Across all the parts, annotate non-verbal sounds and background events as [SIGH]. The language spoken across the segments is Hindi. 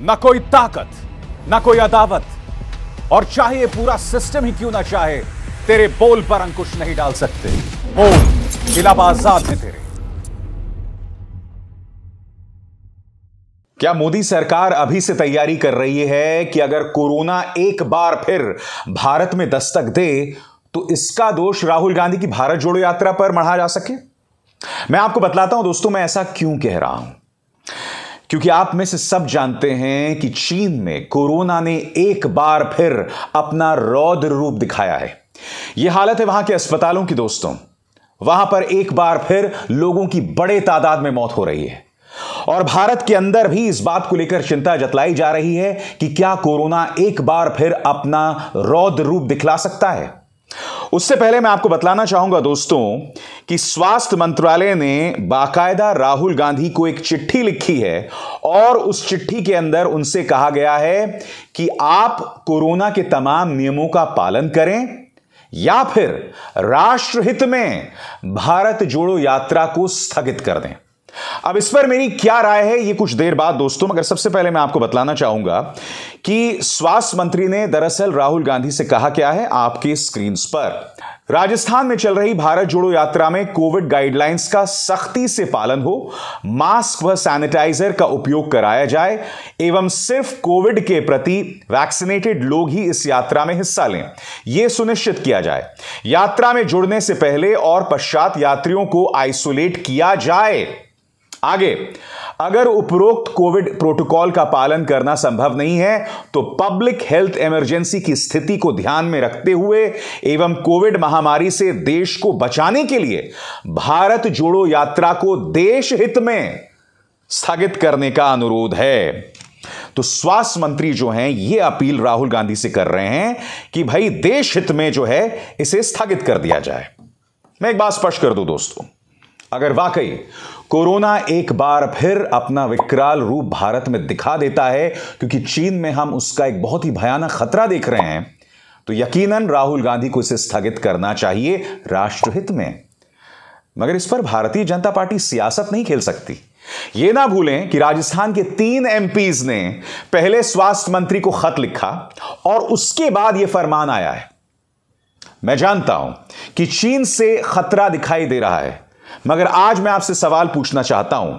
ना कोई ताकत ना कोई अदावत और चाहे पूरा सिस्टम ही क्यों ना चाहे तेरे बोल पर अंकुश नहीं डाल सकते बोल इलाहाबाद है तेरे क्या मोदी सरकार अभी से तैयारी कर रही है कि अगर कोरोना एक बार फिर भारत में दस्तक दे तो इसका दोष राहुल गांधी की भारत जोड़ो यात्रा पर मढ़ा जा सके मैं आपको बतलाता हूं दोस्तों मैं ऐसा क्यों कह रहा हूं क्योंकि आप में से सब जानते हैं कि चीन में कोरोना ने एक बार फिर अपना रौद्र रूप दिखाया है यह हालत है वहां के अस्पतालों की दोस्तों वहां पर एक बार फिर लोगों की बड़े तादाद में मौत हो रही है और भारत के अंदर भी इस बात को लेकर चिंता जतलाई जा रही है कि क्या कोरोना एक बार फिर अपना रौद्र रूप दिखला सकता है उससे पहले मैं आपको बतलाना चाहूंगा दोस्तों कि स्वास्थ्य मंत्रालय ने बाकायदा राहुल गांधी को एक चिट्ठी लिखी है और उस चिट्ठी के अंदर उनसे कहा गया है कि आप कोरोना के तमाम नियमों का पालन करें या फिर राष्ट्रहित में भारत जोड़ो यात्रा को स्थगित कर दें अब इस पर मेरी क्या राय है ये कुछ देर बाद दोस्तों मगर सबसे पहले मैं आपको बतलाना चाहूंगा कि स्वास्थ्य मंत्री ने दरअसल राहुल गांधी से कहा क्या है आपके स्क्रीन पर राजस्थान में चल रही भारत जोड़ो यात्रा में कोविड गाइडलाइंस का सख्ती से पालन हो मास्क व सैनिटाइजर का उपयोग कराया जाए एवं सिर्फ कोविड के प्रति वैक्सीनेटेड लोग ही इस यात्रा में हिस्सा लें यह सुनिश्चित किया जाए यात्रा में जुड़ने से पहले और पश्चात यात्रियों को आइसोलेट किया जाए आगे अगर उपरोक्त कोविड प्रोटोकॉल का पालन करना संभव नहीं है तो पब्लिक हेल्थ इमरजेंसी की स्थिति को ध्यान में रखते हुए एवं कोविड महामारी से देश को बचाने के लिए भारत जोड़ो यात्रा को देश हित में स्थगित करने का अनुरोध है तो स्वास्थ्य मंत्री जो हैं यह अपील राहुल गांधी से कर रहे हैं कि भाई देश हित में जो है इसे स्थगित कर दिया जाए मैं एक बात स्पष्ट कर दूं दोस्तों अगर वाकई कोरोना एक बार फिर अपना विकराल रूप भारत में दिखा देता है क्योंकि चीन में हम उसका एक बहुत ही भयानक खतरा देख रहे हैं तो यकीनन राहुल गांधी को इसे स्थगित करना चाहिए राष्ट्रहित में मगर इस पर भारतीय जनता पार्टी सियासत नहीं खेल सकती यह ना भूलें कि राजस्थान के तीन एमपीज ने पहले स्वास्थ्य मंत्री को खत लिखा और उसके बाद यह फरमान आया है मैं जानता हूं कि चीन से खतरा दिखाई दे रहा है मगर आज मैं आपसे सवाल पूछना चाहता हूं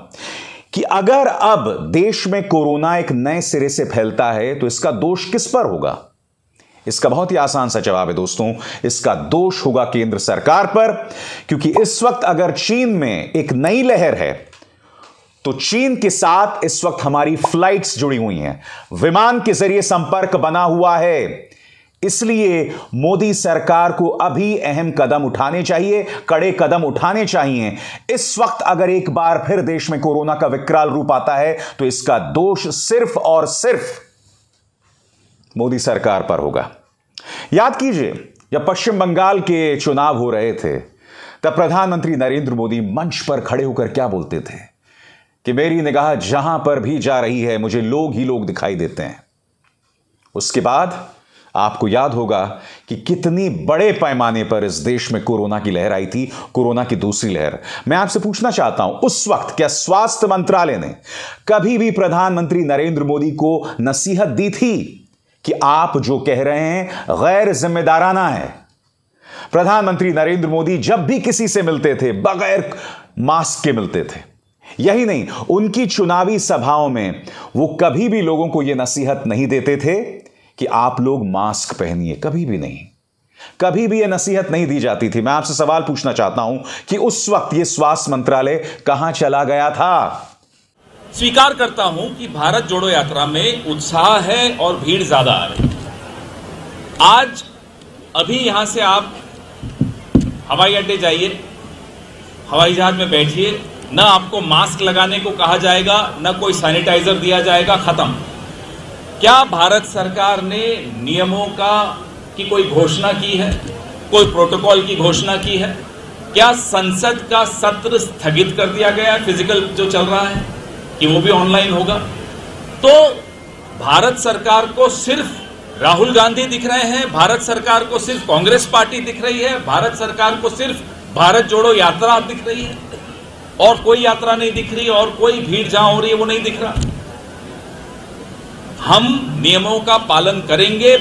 कि अगर अब देश में कोरोना एक नए सिरे से फैलता है तो इसका दोष किस पर होगा इसका बहुत ही आसान सा जवाब है दोस्तों इसका दोष होगा केंद्र सरकार पर क्योंकि इस वक्त अगर चीन में एक नई लहर है तो चीन के साथ इस वक्त हमारी फ्लाइट्स जुड़ी हुई हैं विमान के जरिए संपर्क बना हुआ है इसलिए मोदी सरकार को अभी अहम कदम उठाने चाहिए कड़े कदम उठाने चाहिए इस वक्त अगर एक बार फिर देश में कोरोना का विकराल रूप आता है तो इसका दोष सिर्फ और सिर्फ मोदी सरकार पर होगा याद कीजिए जब पश्चिम बंगाल के चुनाव हो रहे थे तब प्रधानमंत्री नरेंद्र मोदी मंच पर खड़े होकर क्या बोलते थे कि मेरी निगाह जहां पर भी जा रही है मुझे लोग ही लोग दिखाई देते हैं उसके बाद आपको याद होगा कि कितनी बड़े पैमाने पर इस देश में कोरोना की लहर आई थी कोरोना की दूसरी लहर मैं आपसे पूछना चाहता हूं उस वक्त क्या स्वास्थ्य मंत्रालय ने कभी भी प्रधानमंत्री नरेंद्र मोदी को नसीहत दी थी कि आप जो कह रहे हैं गैर जिम्मेदाराना है प्रधानमंत्री नरेंद्र मोदी जब भी किसी से मिलते थे बगैर मास्क के मिलते थे यही नहीं उनकी चुनावी सभाओं में वो कभी भी लोगों को यह नसीहत नहीं देते थे कि आप लोग मास्क पहनिए कभी भी नहीं कभी भी यह नसीहत नहीं दी जाती थी मैं आपसे सवाल पूछना चाहता हूं कि उस वक्त यह स्वास्थ्य मंत्रालय कहां चला गया था स्वीकार करता हूं कि भारत जोड़ो यात्रा में उत्साह है और भीड़ ज्यादा आ रही आज अभी यहां से आप हवाई अड्डे जाइए हवाई जहाज में बैठिए ना आपको मास्क लगाने को कहा जाएगा ना कोई सैनिटाइजर दिया जाएगा खत्म क्या भारत सरकार ने नियमों का की कोई घोषणा की है कोई प्रोटोकॉल की घोषणा की है क्या संसद का सत्र स्थगित कर दिया गया है फिजिकल जो चल रहा है कि वो भी ऑनलाइन होगा तो भारत सरकार को सिर्फ राहुल गांधी दिख रहे हैं भारत सरकार को सिर्फ कांग्रेस पार्टी दिख रही है भारत सरकार को सिर्फ भारत जोड़ो यात्रा दिख रही है और कोई यात्रा नहीं दिख रही और कोई भीड़ जहां हो रही है वो नहीं दिख रहा हम नियमों का पालन करेंगे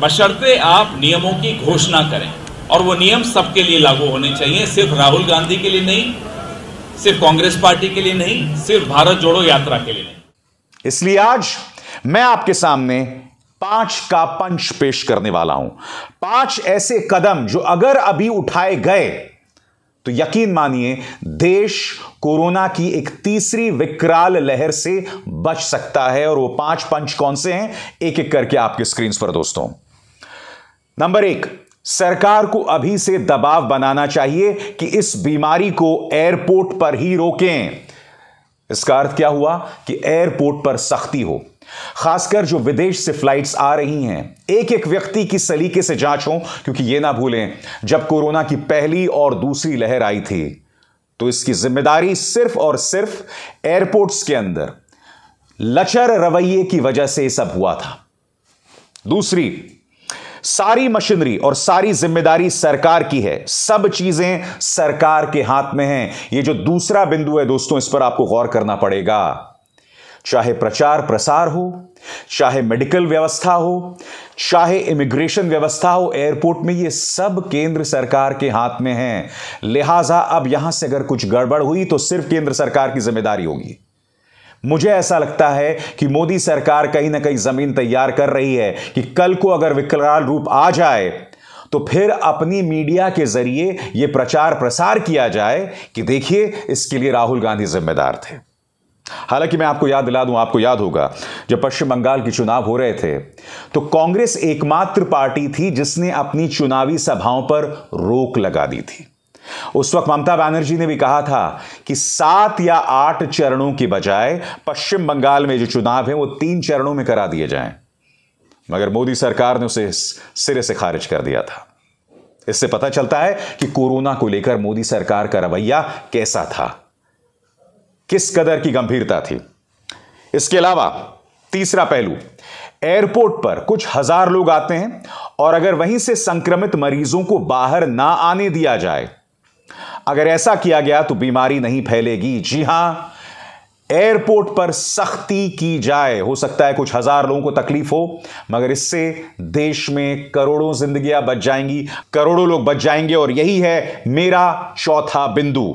बशर्ते आप नियमों की घोषणा करें और वो नियम सबके लिए लागू होने चाहिए सिर्फ राहुल गांधी के लिए नहीं सिर्फ कांग्रेस पार्टी के लिए नहीं सिर्फ भारत जोड़ो यात्रा के लिए नहीं इसलिए आज मैं आपके सामने पांच का पंच पेश करने वाला हूं पांच ऐसे कदम जो अगर अभी उठाए गए तो यकीन मानिए देश कोरोना की एक तीसरी विकराल लहर से बच सकता है और वो पांच पंच कौन से हैं एक एक करके आपके स्क्रीन पर दोस्तों नंबर एक सरकार को अभी से दबाव बनाना चाहिए कि इस बीमारी को एयरपोर्ट पर ही रोकें इसका अर्थ क्या हुआ कि एयरपोर्ट पर सख्ती हो खासकर जो विदेश से फ्लाइट्स आ रही हैं एक एक व्यक्ति की सलीके से जांच हो क्योंकि ये ना भूलें जब कोरोना की पहली और दूसरी लहर आई थी तो इसकी जिम्मेदारी सिर्फ और सिर्फ एयरपोर्ट्स के अंदर लचर रवैये की वजह से सब हुआ था दूसरी सारी मशीनरी और सारी जिम्मेदारी सरकार की है सब चीजें सरकार के हाथ में हैं ये जो दूसरा बिंदु है दोस्तों इस पर आपको गौर करना पड़ेगा चाहे प्रचार प्रसार हो चाहे मेडिकल व्यवस्था हो चाहे इमिग्रेशन व्यवस्था हो एयरपोर्ट में ये सब केंद्र सरकार के हाथ में है लिहाजा अब यहां से अगर कुछ गड़बड़ हुई तो सिर्फ केंद्र सरकार की जिम्मेदारी होगी मुझे ऐसा लगता है कि मोदी सरकार कहीं ना कहीं जमीन तैयार कर रही है कि कल को अगर विकराल रूप आ जाए तो फिर अपनी मीडिया के जरिए यह प्रचार प्रसार किया जाए कि देखिए इसके लिए राहुल गांधी जिम्मेदार थे हालांकि मैं आपको याद दिला दूं आपको याद होगा जब पश्चिम बंगाल के चुनाव हो रहे थे तो कांग्रेस एकमात्र पार्टी थी जिसने अपनी चुनावी सभाओं पर रोक लगा दी थी उस वक्त ममता बनर्जी ने भी कहा था कि सात या आठ चरणों की बजाय पश्चिम बंगाल में जो चुनाव है वो तीन चरणों में करा दिए जाएं मगर मोदी सरकार ने उसे सिरे से खारिज कर दिया था इससे पता चलता है कि कोरोना को लेकर मोदी सरकार का रवैया कैसा था किस कदर की गंभीरता थी इसके अलावा तीसरा पहलू एयरपोर्ट पर कुछ हजार लोग आते हैं और अगर वहीं से संक्रमित मरीजों को बाहर ना आने दिया जाए अगर ऐसा किया गया तो बीमारी नहीं फैलेगी जी हां एयरपोर्ट पर सख्ती की जाए हो सकता है कुछ हजार लोगों को तकलीफ हो मगर इससे देश में करोड़ों जिंदगियां बच जाएंगी करोड़ों लोग बच जाएंगे और यही है मेरा चौथा बिंदु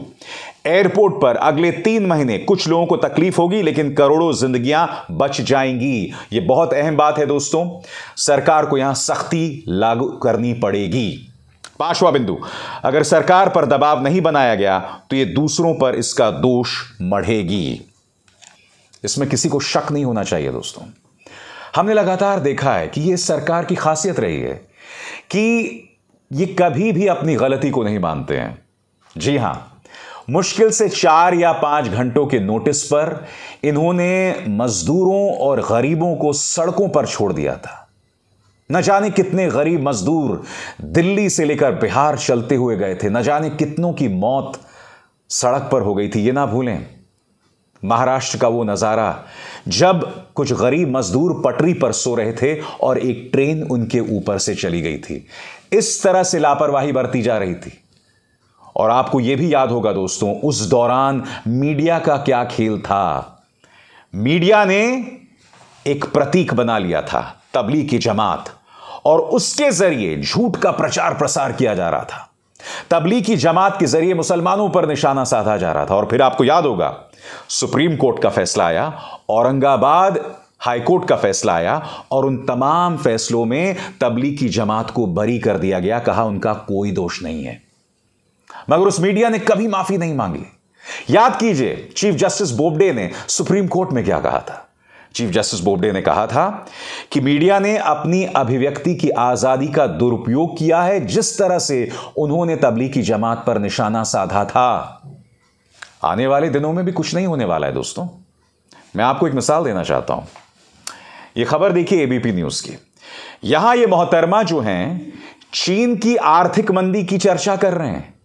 एयरपोर्ट पर अगले तीन महीने कुछ लोगों को तकलीफ होगी लेकिन करोड़ों जिंदगियां बच जाएंगी यह बहुत अहम बात है दोस्तों सरकार को यहां सख्ती लागू करनी पड़ेगी पांचवा बिंदु अगर सरकार पर दबाव नहीं बनाया गया तो यह दूसरों पर इसका दोष मढ़ेगी इसमें किसी को शक नहीं होना चाहिए दोस्तों हमने लगातार देखा है कि यह सरकार की खासियत रही है कि ये कभी भी अपनी गलती को नहीं मानते हैं जी हां मुश्किल से चार या पांच घंटों के नोटिस पर इन्होंने मजदूरों और गरीबों को सड़कों पर छोड़ दिया था न जाने कितने गरीब मजदूर दिल्ली से लेकर बिहार चलते हुए गए थे न जाने कितनों की मौत सड़क पर हो गई थी ये ना भूलें महाराष्ट्र का वो नज़ारा जब कुछ गरीब मजदूर पटरी पर सो रहे थे और एक ट्रेन उनके ऊपर से चली गई थी इस तरह से लापरवाही बरती जा रही थी और आपको यह भी याद होगा दोस्तों उस दौरान मीडिया का क्या खेल था मीडिया ने एक प्रतीक बना लिया था तबली की जमात और उसके जरिए झूठ का प्रचार प्रसार किया जा रहा था तबली की जमात के जरिए मुसलमानों पर निशाना साधा जा रहा था और फिर आपको याद होगा सुप्रीम कोर्ट का फैसला आया औरंगाबाद हाईकोर्ट का फैसला आया और उन तमाम फैसलों में तबली की जमात को बरी कर दिया गया कहा उनका कोई दोष नहीं है मगर उस मीडिया ने कभी माफी नहीं मांगी याद कीजिए चीफ जस्टिस बोबडे ने सुप्रीम कोर्ट में क्या कहा था चीफ जस्टिस बोबडे ने कहा था कि मीडिया ने अपनी अभिव्यक्ति की आजादी का दुरुपयोग किया है जिस तरह से उन्होंने तबलीगी जमात पर निशाना साधा था आने वाले दिनों में भी कुछ नहीं होने वाला है दोस्तों मैं आपको एक मिसाल देना चाहता हूं यह खबर देखिए एबीपी न्यूज की यहां ये मोहतरमा जो हैं चीन की आर्थिक मंदी की चर्चा कर रहे हैं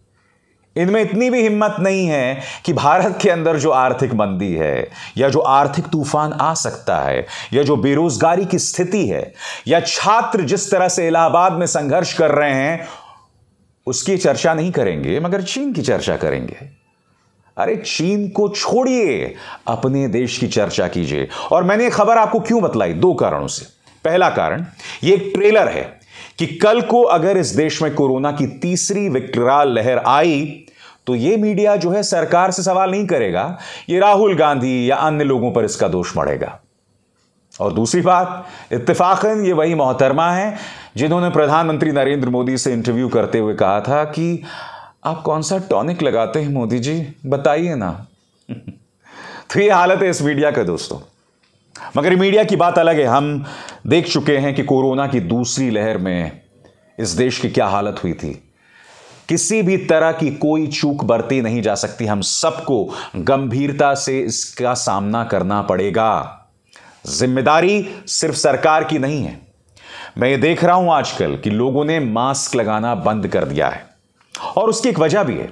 इनमें इतनी भी हिम्मत नहीं है कि भारत के अंदर जो आर्थिक मंदी है या जो आर्थिक तूफान आ सकता है या जो बेरोजगारी की स्थिति है या छात्र जिस तरह से इलाहाबाद में संघर्ष कर रहे हैं उसकी चर्चा नहीं करेंगे मगर चीन की चर्चा करेंगे अरे चीन को छोड़िए अपने देश की चर्चा कीजिए और मैंने खबर आपको क्यों बतलाई दो कारणों से पहला कारण ये एक ट्रेलर है कि कल को अगर इस देश में कोरोना की तीसरी विकराल लहर आई तो ये मीडिया जो है सरकार से सवाल नहीं करेगा ये राहुल गांधी या अन्य लोगों पर इसका दोष मढ़ेगा और दूसरी बात इतफाकन ये वही मोहतरमा हैं जिन्होंने प्रधानमंत्री नरेंद्र मोदी से इंटरव्यू करते हुए कहा था कि आप कौन सा टॉनिक लगाते हैं मोदी जी बताइए ना [LAUGHS] तो ये हालत है इस मीडिया का दोस्तों मगर मीडिया की बात अलग है हम देख चुके हैं कि कोरोना की दूसरी लहर में इस देश की क्या हालत हुई थी किसी भी तरह की कोई चूक बरती नहीं जा सकती हम सबको गंभीरता से इसका सामना करना पड़ेगा जिम्मेदारी सिर्फ सरकार की नहीं है मैं ये देख रहा हूं आजकल कि लोगों ने मास्क लगाना बंद कर दिया है और उसकी एक वजह भी है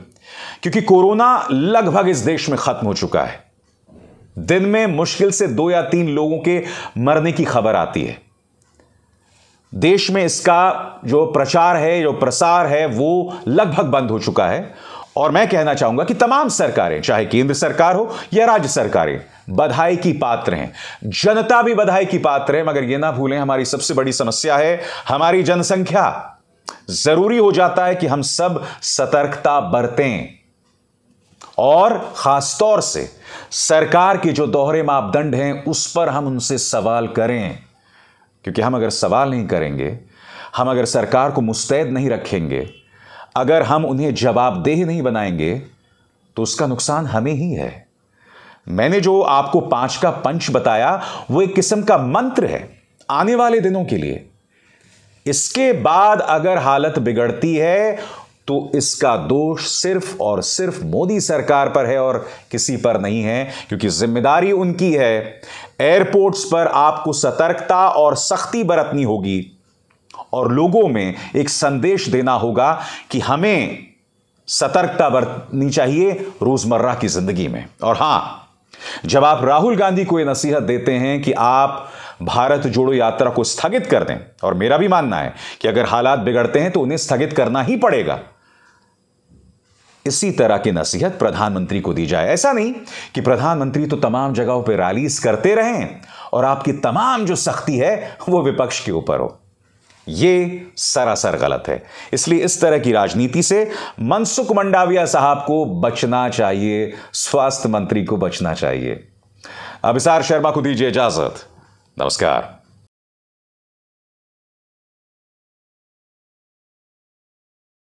क्योंकि कोरोना लगभग इस देश में खत्म हो चुका है दिन में मुश्किल से दो या तीन लोगों के मरने की खबर आती है देश में इसका जो प्रचार है जो प्रसार है वो लगभग बंद हो चुका है और मैं कहना चाहूंगा कि तमाम सरकारें चाहे केंद्र सरकार हो या राज्य सरकारें बधाई की पात्र हैं जनता भी बधाई की पात्र है मगर यह ना भूलें हमारी सबसे बड़ी समस्या है हमारी जनसंख्या जरूरी हो जाता है कि हम सब सतर्कता बरतें और खासतौर से सरकार के जो दोहरे मापदंड हैं उस पर हम उनसे सवाल करें क्योंकि हम अगर सवाल नहीं करेंगे हम अगर सरकार को मुस्तैद नहीं रखेंगे अगर हम उन्हें जवाबदेह नहीं बनाएंगे तो उसका नुकसान हमें ही है मैंने जो आपको पांच का पंच बताया वो एक किस्म का मंत्र है आने वाले दिनों के लिए इसके बाद अगर हालत बिगड़ती है तो इसका दोष सिर्फ और सिर्फ मोदी सरकार पर है और किसी पर नहीं है क्योंकि जिम्मेदारी उनकी है एयरपोर्ट्स पर आपको सतर्कता और सख्ती बरतनी होगी और लोगों में एक संदेश देना होगा कि हमें सतर्कता बरतनी चाहिए रोजमर्रा की जिंदगी में और हां जब आप राहुल गांधी को यह नसीहत देते हैं कि आप भारत जोड़ो यात्रा को स्थगित कर दें और मेरा भी मानना है कि अगर हालात बिगड़ते हैं तो उन्हें स्थगित करना ही पड़ेगा इसी तरह की नसीहत प्रधानमंत्री को दी जाए ऐसा नहीं कि प्रधानमंत्री तो तमाम जगहों पर रैलीस करते रहें और आपकी तमाम जो सख्ती है वो विपक्ष के ऊपर हो ये सरासर गलत है इसलिए इस तरह की राजनीति से मनसुख मंडाविया साहब को बचना चाहिए स्वास्थ्य मंत्री को बचना चाहिए अभिसार शर्मा को दीजिए इजाजत നമസ്കാരം